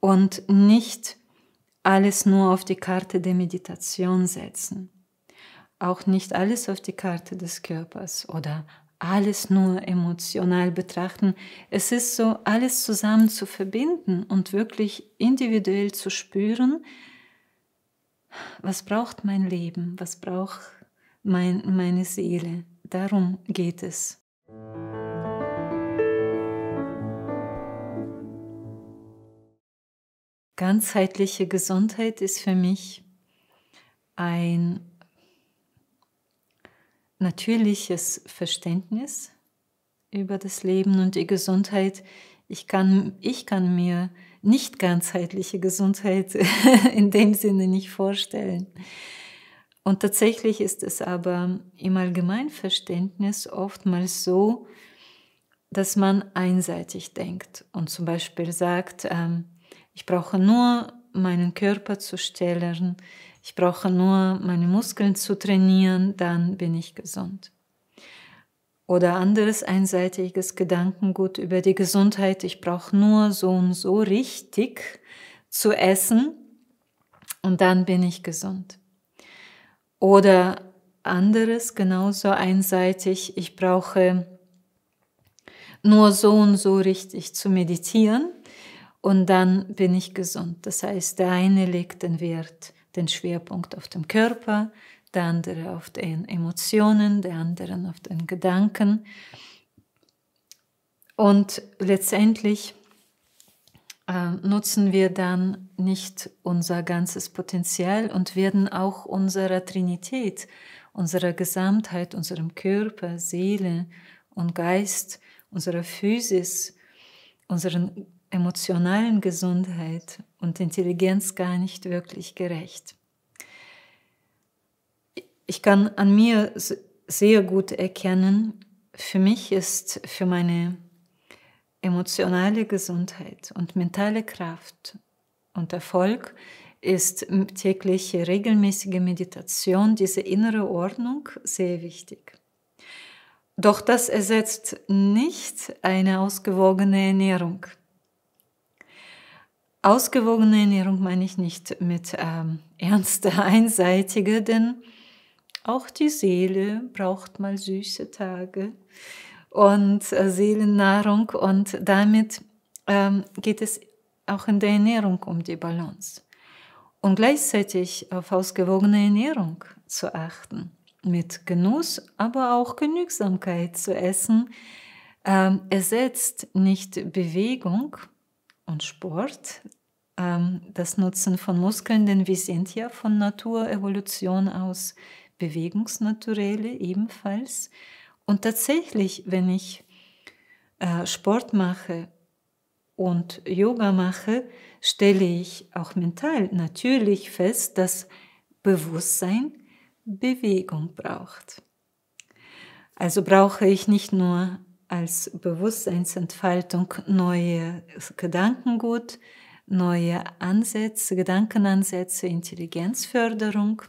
und nicht alles nur auf die Karte der Meditation setzen. Auch nicht alles auf die Karte des Körpers oder alles nur emotional betrachten. Es ist so, alles zusammen zu verbinden und wirklich individuell zu spüren, was braucht mein Leben, was braucht mein, meine Seele. Darum geht es. ganzheitliche Gesundheit ist für mich ein natürliches Verständnis über das Leben und die Gesundheit. Ich kann, ich kann mir nicht ganzheitliche Gesundheit in dem Sinne nicht vorstellen. Und tatsächlich ist es aber im Allgemeinverständnis oftmals so, dass man einseitig denkt und zum Beispiel sagt, ähm, ich brauche nur meinen Körper zu stellen. Ich brauche nur meine Muskeln zu trainieren, dann bin ich gesund. Oder anderes einseitiges Gedankengut über die Gesundheit. Ich brauche nur so und so richtig zu essen und dann bin ich gesund. Oder anderes genauso einseitig. Ich brauche nur so und so richtig zu meditieren und dann bin ich gesund. Das heißt, der eine legt den Wert, den Schwerpunkt auf dem Körper, der andere auf den Emotionen, der andere auf den Gedanken. Und letztendlich äh, nutzen wir dann nicht unser ganzes Potenzial und werden auch unserer Trinität, unserer Gesamtheit, unserem Körper, Seele und Geist, unserer Physis, unseren emotionalen Gesundheit und Intelligenz gar nicht wirklich gerecht. Ich kann an mir sehr gut erkennen, für mich ist für meine emotionale Gesundheit und mentale Kraft und Erfolg ist tägliche regelmäßige Meditation, diese innere Ordnung sehr wichtig. Doch das ersetzt nicht eine ausgewogene Ernährung. Ausgewogene Ernährung meine ich nicht mit ähm, ernster, einseitiger, denn auch die Seele braucht mal süße Tage und äh, Seelennahrung und damit ähm, geht es auch in der Ernährung um die Balance und gleichzeitig auf ausgewogene Ernährung zu achten, mit Genuss, aber auch Genügsamkeit zu essen, ähm, ersetzt nicht Bewegung, und Sport, ähm, das Nutzen von Muskeln, denn wir sind ja von Natur, Evolution aus Bewegungsnaturelle ebenfalls. Und tatsächlich, wenn ich äh, Sport mache und Yoga mache, stelle ich auch mental natürlich fest, dass Bewusstsein Bewegung braucht. Also brauche ich nicht nur als Bewusstseinsentfaltung neue Gedankengut, neue Ansätze, Gedankenansätze, Intelligenzförderung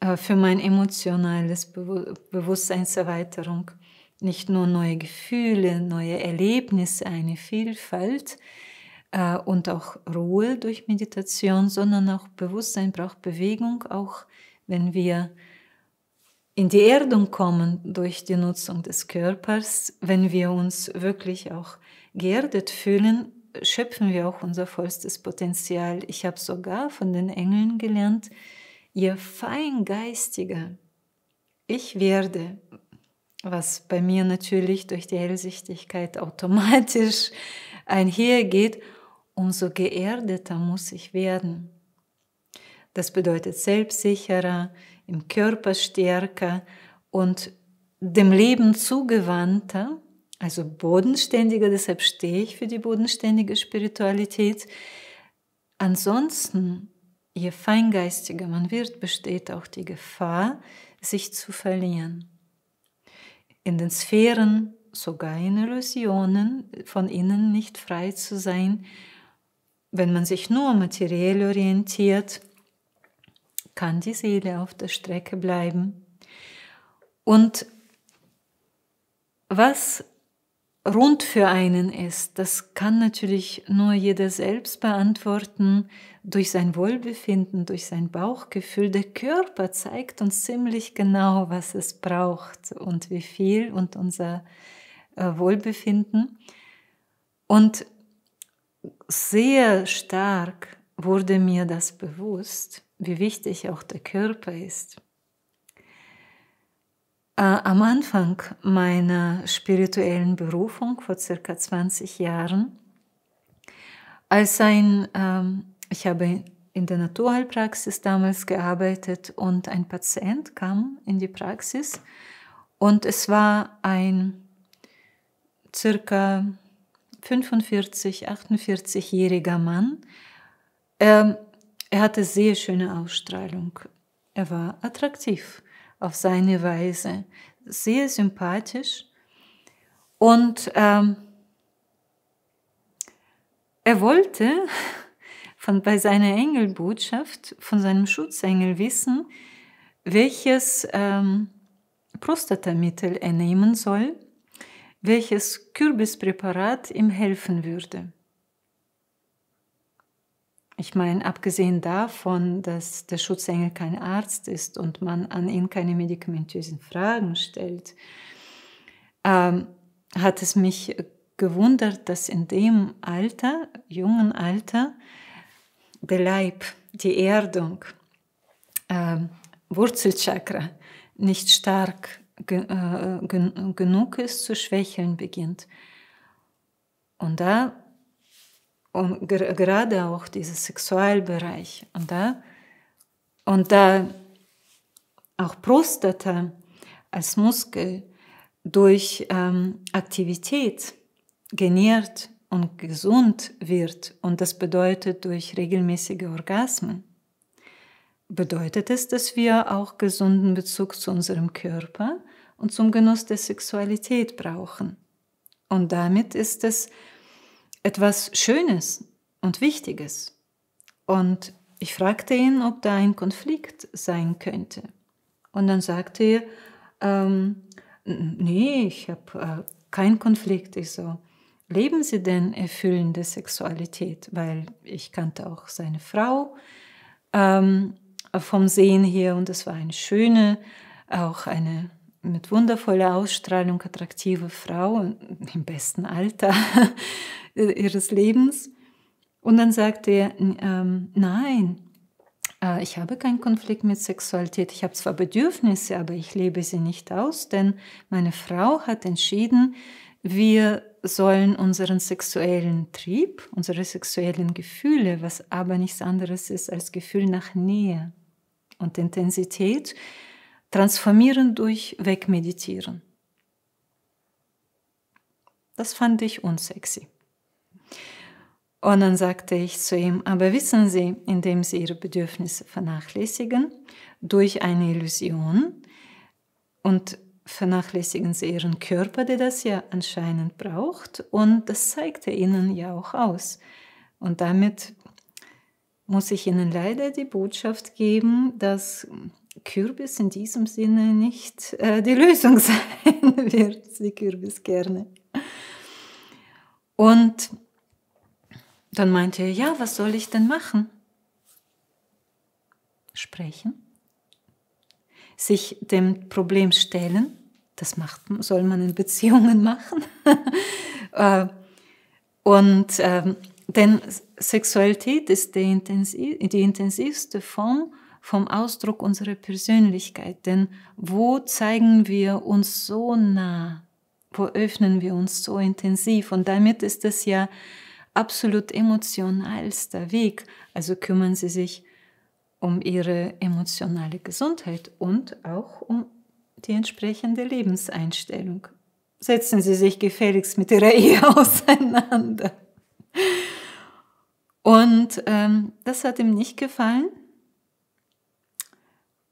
äh, für mein emotionales Bewusstseinserweiterung. Nicht nur neue Gefühle, neue Erlebnisse, eine Vielfalt äh, und auch Ruhe durch Meditation, sondern auch Bewusstsein braucht Bewegung, auch wenn wir in die Erdung kommen durch die Nutzung des Körpers, wenn wir uns wirklich auch geerdet fühlen, schöpfen wir auch unser vollstes Potenzial. Ich habe sogar von den Engeln gelernt, ihr Feingeistiger, ich werde, was bei mir natürlich durch die Hellsichtigkeit automatisch einhergeht, umso geerdeter muss ich werden. Das bedeutet selbstsicherer, im Körper stärker und dem Leben zugewandter, also bodenständiger, deshalb stehe ich für die bodenständige Spiritualität. Ansonsten, je feingeistiger man wird, besteht auch die Gefahr, sich zu verlieren. In den Sphären, sogar in Illusionen, von innen nicht frei zu sein, wenn man sich nur materiell orientiert, kann die Seele auf der Strecke bleiben. Und was rund für einen ist, das kann natürlich nur jeder selbst beantworten durch sein Wohlbefinden, durch sein Bauchgefühl. Der Körper zeigt uns ziemlich genau, was es braucht und wie viel und unser äh, Wohlbefinden. Und sehr stark wurde mir das bewusst, wie wichtig auch der Körper ist. Äh, am Anfang meiner spirituellen Berufung vor circa 20 Jahren, als ein, ähm, ich habe in der Naturheilpraxis damals gearbeitet und ein Patient kam in die Praxis und es war ein circa 45, 48-jähriger Mann. Er ähm, er hatte sehr schöne Ausstrahlung. Er war attraktiv auf seine Weise, sehr sympathisch und ähm, er wollte von, bei seiner Engelbotschaft von seinem Schutzengel wissen, welches ähm, Prostatamittel er nehmen soll, welches Kürbispräparat ihm helfen würde. Ich meine, abgesehen davon, dass der Schutzengel kein Arzt ist und man an ihn keine medikamentösen Fragen stellt, ähm, hat es mich gewundert, dass in dem Alter, jungen Alter, der Leib, die Erdung, ähm, Wurzelchakra nicht stark ge äh, gen genug ist, zu schwächeln beginnt. Und da und ger gerade auch dieses Sexualbereich. Und da, und da auch Prostata als Muskel durch ähm, Aktivität genährt und gesund wird, und das bedeutet durch regelmäßige Orgasmen, bedeutet es, dass wir auch gesunden Bezug zu unserem Körper und zum Genuss der Sexualität brauchen. Und damit ist es etwas Schönes und Wichtiges. Und ich fragte ihn, ob da ein Konflikt sein könnte. Und dann sagte er, ähm, nee, ich habe äh, keinen Konflikt. Ich so, leben Sie denn erfüllende Sexualität? Weil ich kannte auch seine Frau ähm, vom Sehen her und es war eine schöne, auch eine mit wundervoller Ausstrahlung attraktive Frau im besten Alter. Äh, ihres Lebens. Und dann sagt er, ähm, nein, äh, ich habe keinen Konflikt mit Sexualität. Ich habe zwar Bedürfnisse, aber ich lebe sie nicht aus, denn meine Frau hat entschieden, wir sollen unseren sexuellen Trieb, unsere sexuellen Gefühle, was aber nichts anderes ist als Gefühl nach Nähe und Intensität, transformieren durch Wegmeditieren. Das fand ich unsexy. Und dann sagte ich zu ihm, aber wissen Sie, indem Sie Ihre Bedürfnisse vernachlässigen, durch eine Illusion und vernachlässigen Sie Ihren Körper, der das ja anscheinend braucht, und das zeigt er Ihnen ja auch aus. Und damit muss ich Ihnen leider die Botschaft geben, dass Kürbis in diesem Sinne nicht äh, die Lösung sein wird, die gerne. Und dann meinte er, ja, was soll ich denn machen? Sprechen, sich dem Problem stellen, das macht, soll man in Beziehungen machen. Äh, und ähm, denn Sexualität ist die, intensiv, die intensivste Form vom Ausdruck unserer Persönlichkeit. Denn wo zeigen wir uns so nah? Wo öffnen wir uns so intensiv? Und damit ist es ja absolut emotionalster Weg. Also kümmern Sie sich um Ihre emotionale Gesundheit und auch um die entsprechende Lebenseinstellung. Setzen Sie sich gefälligst mit Ihrer Ehe auseinander. Und ähm, das hat ihm nicht gefallen.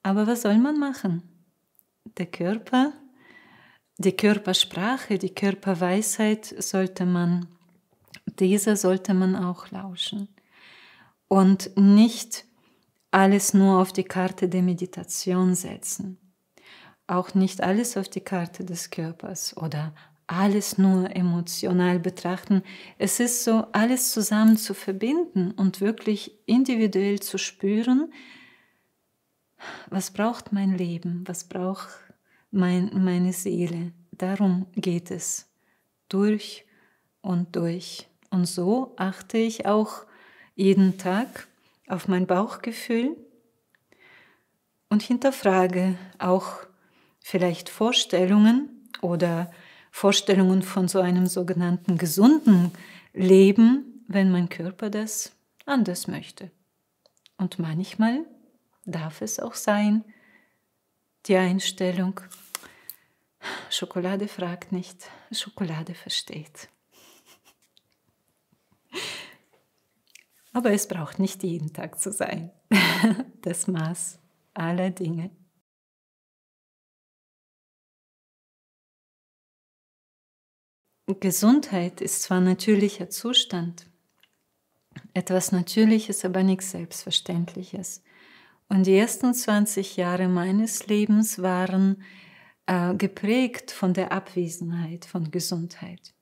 Aber was soll man machen? Der Körper, die Körpersprache, die Körperweisheit sollte man dieser sollte man auch lauschen. Und nicht alles nur auf die Karte der Meditation setzen. Auch nicht alles auf die Karte des Körpers oder alles nur emotional betrachten. Es ist so, alles zusammen zu verbinden und wirklich individuell zu spüren, was braucht mein Leben, was braucht mein, meine Seele. Darum geht es. Durch und durch. Und so achte ich auch jeden Tag auf mein Bauchgefühl und hinterfrage auch vielleicht Vorstellungen oder Vorstellungen von so einem sogenannten gesunden Leben, wenn mein Körper das anders möchte. Und manchmal darf es auch sein, die Einstellung, Schokolade fragt nicht, Schokolade versteht. Aber es braucht nicht jeden Tag zu sein. Das Maß aller Dinge. Gesundheit ist zwar natürlicher Zustand, etwas Natürliches, aber nichts Selbstverständliches. Und die ersten 20 Jahre meines Lebens waren äh, geprägt von der Abwesenheit von Gesundheit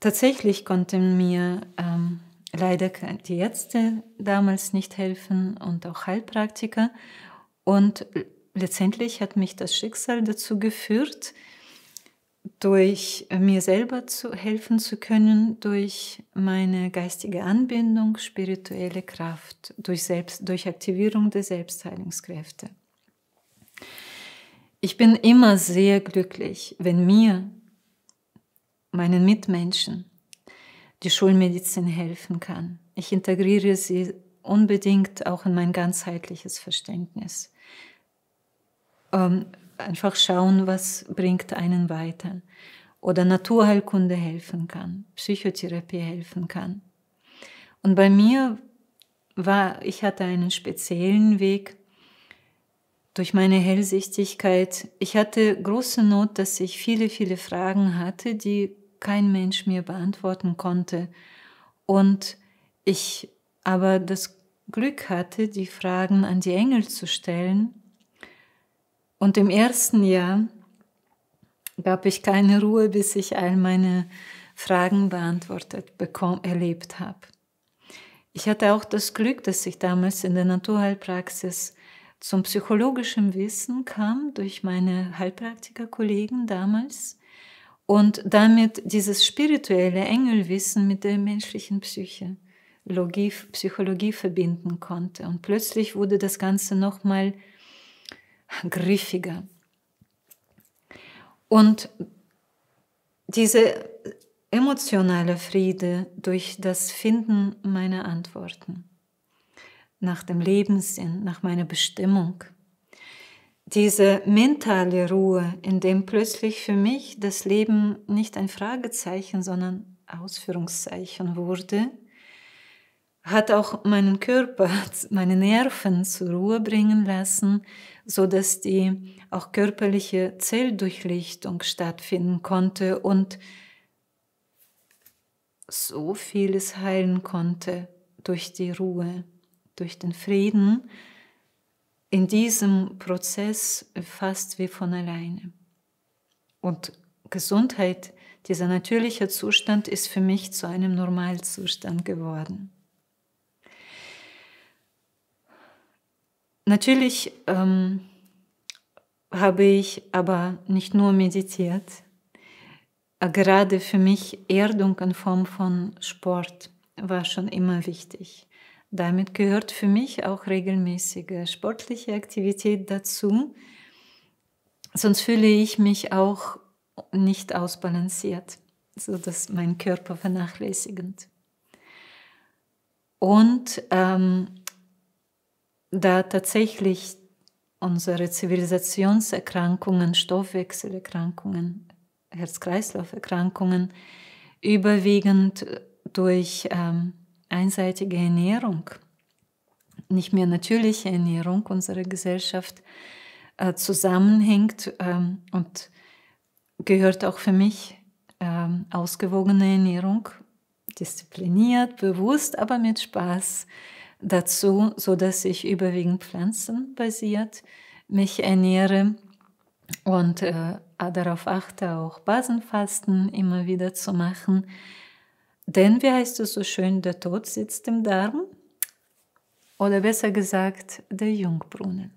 tatsächlich konnten mir ähm, leider die Ärzte damals nicht helfen und auch Heilpraktiker. Und letztendlich hat mich das Schicksal dazu geführt, durch mir selber zu helfen zu können, durch meine geistige Anbindung, spirituelle Kraft, durch, Selbst, durch Aktivierung der Selbstheilungskräfte. Ich bin immer sehr glücklich, wenn mir meinen Mitmenschen die Schulmedizin helfen kann. Ich integriere sie unbedingt auch in mein ganzheitliches Verständnis. Ähm, einfach schauen, was bringt einen weiter. Oder Naturheilkunde helfen kann, Psychotherapie helfen kann. Und bei mir war, ich hatte einen speziellen Weg durch meine Hellsichtigkeit. Ich hatte große Not, dass ich viele, viele Fragen hatte, die kein Mensch mir beantworten konnte. Und ich aber das Glück hatte, die Fragen an die Engel zu stellen. Und im ersten Jahr gab ich keine Ruhe, bis ich all meine Fragen beantwortet bekommen, erlebt habe. Ich hatte auch das Glück, dass ich damals in der Naturheilpraxis zum psychologischen Wissen kam durch meine Heilpraktikerkollegen damals und damit dieses spirituelle Engelwissen mit der menschlichen Psyche, Logie, Psychologie verbinden konnte. Und plötzlich wurde das Ganze nochmal griffiger. Und diese emotionale Friede durch das Finden meiner Antworten nach dem Lebenssinn, nach meiner Bestimmung, diese mentale Ruhe, in dem plötzlich für mich das Leben nicht ein Fragezeichen, sondern Ausführungszeichen wurde, hat auch meinen Körper, meine Nerven zur Ruhe bringen lassen, so dass die auch körperliche Zelldurchlichtung stattfinden konnte und so vieles heilen konnte durch die Ruhe, durch den Frieden, in diesem Prozess fast wie von alleine. Und Gesundheit, dieser natürliche Zustand ist für mich zu einem Normalzustand geworden. Natürlich ähm, habe ich aber nicht nur meditiert, äh, gerade für mich Erdung in Form von Sport war schon immer wichtig damit gehört für mich auch regelmäßige sportliche Aktivität dazu. Sonst fühle ich mich auch nicht ausbalanciert, sodass mein Körper vernachlässigend. Und ähm, da tatsächlich unsere Zivilisationserkrankungen, Stoffwechselerkrankungen, Herz-Kreislauf-Erkrankungen überwiegend durch ähm, einseitige Ernährung, nicht mehr natürliche Ernährung unserer Gesellschaft äh, zusammenhängt ähm, und gehört auch für mich ähm, ausgewogene Ernährung, diszipliniert, bewusst, aber mit Spaß dazu, so dass ich überwiegend pflanzenbasiert mich ernähre und äh, darauf achte, auch Basenfasten immer wieder zu machen. Denn, wie heißt es so schön, der Tod sitzt im Darm? Oder besser gesagt, der Jungbrunnen.